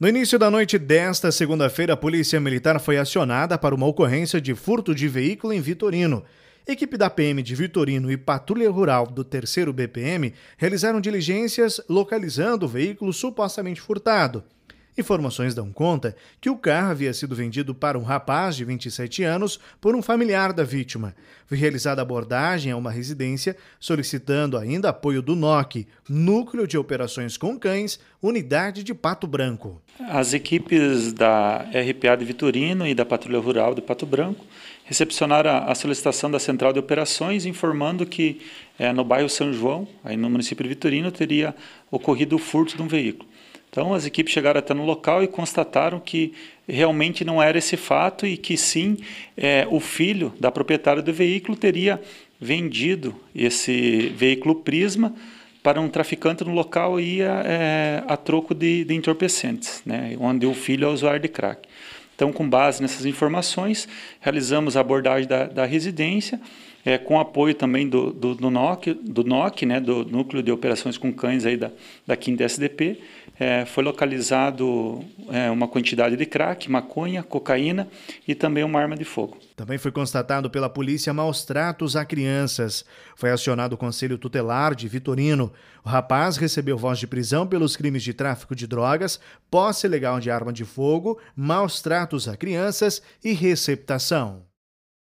No início da noite desta segunda-feira, a Polícia Militar foi acionada para uma ocorrência de furto de veículo em Vitorino. Equipe da PM de Vitorino e Patrulha Rural do 3 BPM realizaram diligências localizando o veículo supostamente furtado. Informações dão conta que o carro havia sido vendido para um rapaz de 27 anos por um familiar da vítima. Foi realizada abordagem a uma residência, solicitando ainda apoio do NOC, Núcleo de Operações com Cães, Unidade de Pato Branco. As equipes da RPA de Vitorino e da Patrulha Rural de Pato Branco recepcionaram a solicitação da Central de Operações, informando que eh, no bairro São João, aí no município de Vitorino, teria ocorrido o furto de um veículo. Então, as equipes chegaram até no local e constataram que realmente não era esse fato e que sim, é, o filho da proprietária do veículo teria vendido esse veículo Prisma para um traficante no local e a, é, a troco de, de entorpecentes, né, onde o filho é usuário de crack. Então, com base nessas informações, realizamos a abordagem da, da residência é, com apoio também do, do, do NOC, do NOC né, do Núcleo de Operações com Cães aí da, da Quinta SDP, é, foi localizado é, uma quantidade de crack, maconha, cocaína e também uma arma de fogo. Também foi constatado pela polícia maus tratos a crianças. Foi acionado o Conselho Tutelar de Vitorino. O rapaz recebeu voz de prisão pelos crimes de tráfico de drogas, posse legal de arma de fogo, maus tratos a crianças e receptação.